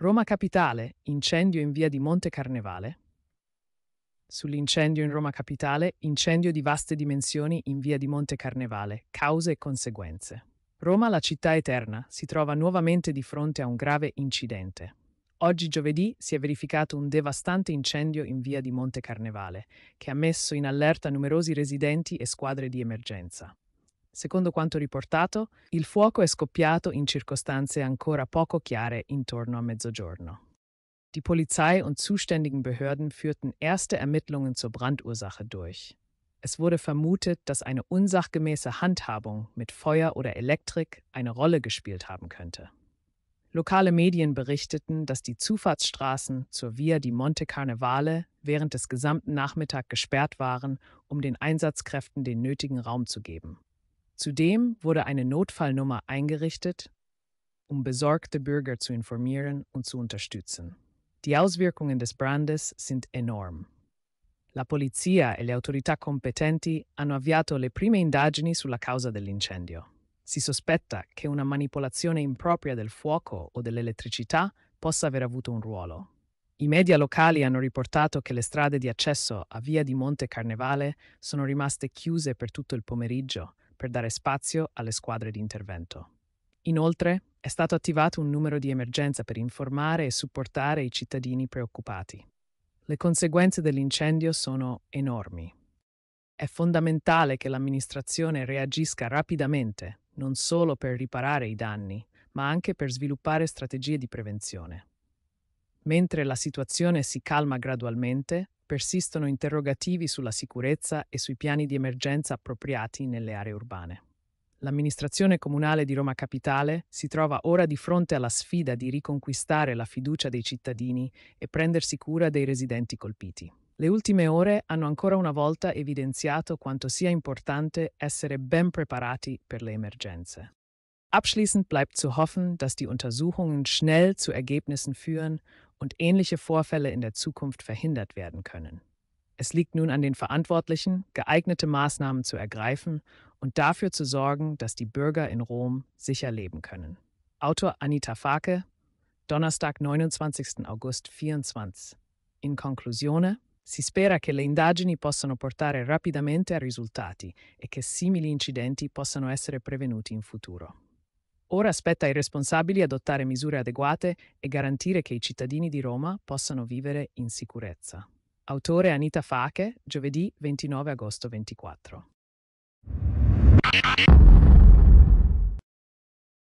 Roma Capitale, incendio in via di Monte Carnevale. Sull'incendio in Roma Capitale, incendio di vaste dimensioni in via di Monte Carnevale, cause e conseguenze. Roma, la città eterna, si trova nuovamente di fronte a un grave incidente. Oggi giovedì si è verificato un devastante incendio in via di Monte Carnevale, che ha messo in allerta numerosi residenti e squadre di emergenza. Secondo quanto riportato, il fuoco è scoppiato in circostanze ancora poco chiare intorno a mezzogiorno. Die Polizei und zuständigen Behörden führten erste Ermittlungen zur Brandursache durch. Es wurde vermutet, dass eine unsachgemäße Handhabung mit Feuer oder Elektrik eine Rolle gespielt haben könnte. Lokale Medien berichteten, dass die Zufahrtsstraßen zur Via di Monte Carnevale während des gesamten Nachmittags gesperrt waren, um den Einsatzkräften den nötigen Raum zu geben. Zudem wurde eine Notfallnummer eingerichtet, um besorgte Bürger zu informieren und zu unterstützen. Die Auswirkungen des Brandes sind enorm. La polizia e le autorità competenti hanno avviato le prime indagini sulla causa dell'incendio. Si sospetta che una manipolazione impropria del fuoco o dell'elettricità possa aver avuto un ruolo. I media locali hanno riportato che le strade di accesso a via di Monte Carnevale sono rimaste chiuse per tutto il pomeriggio per dare spazio alle squadre di intervento. Inoltre, è stato attivato un numero di emergenza per informare e supportare i cittadini preoccupati. Le conseguenze dell'incendio sono enormi. È fondamentale che l'amministrazione reagisca rapidamente, non solo per riparare i danni, ma anche per sviluppare strategie di prevenzione. Mentre la situazione si calma gradualmente, persistono interrogativi sulla sicurezza e sui piani di emergenza appropriati nelle aree urbane. L'amministrazione comunale di Roma Capitale si trova ora di fronte alla sfida di riconquistare la fiducia dei cittadini e prendersi cura dei residenti colpiti. Le ultime ore hanno ancora una volta evidenziato quanto sia importante essere ben preparati per le emergenze. Abschließend bleibt zu hoffen, dass die Untersuchungen schnell zu Ergebnissen führen und ähnliche Vorfälle in der Zukunft verhindert werden können. Es liegt nun an den Verantwortlichen, geeignete Maßnahmen zu ergreifen und dafür zu sorgen, dass die Bürger in Rom sicher leben können. Autor Anita Fake, Donnerstag, 29. August 24. In conclusione, si spera che le indagini possano portare rapidamente a risultati e che simili incidenti possano essere prevenuti in futuro. Ora aspetta ai responsabili adottare misure adeguate e garantire che i cittadini di Roma possano vivere in sicurezza. Autore Anita Fache, giovedì 29 agosto 24.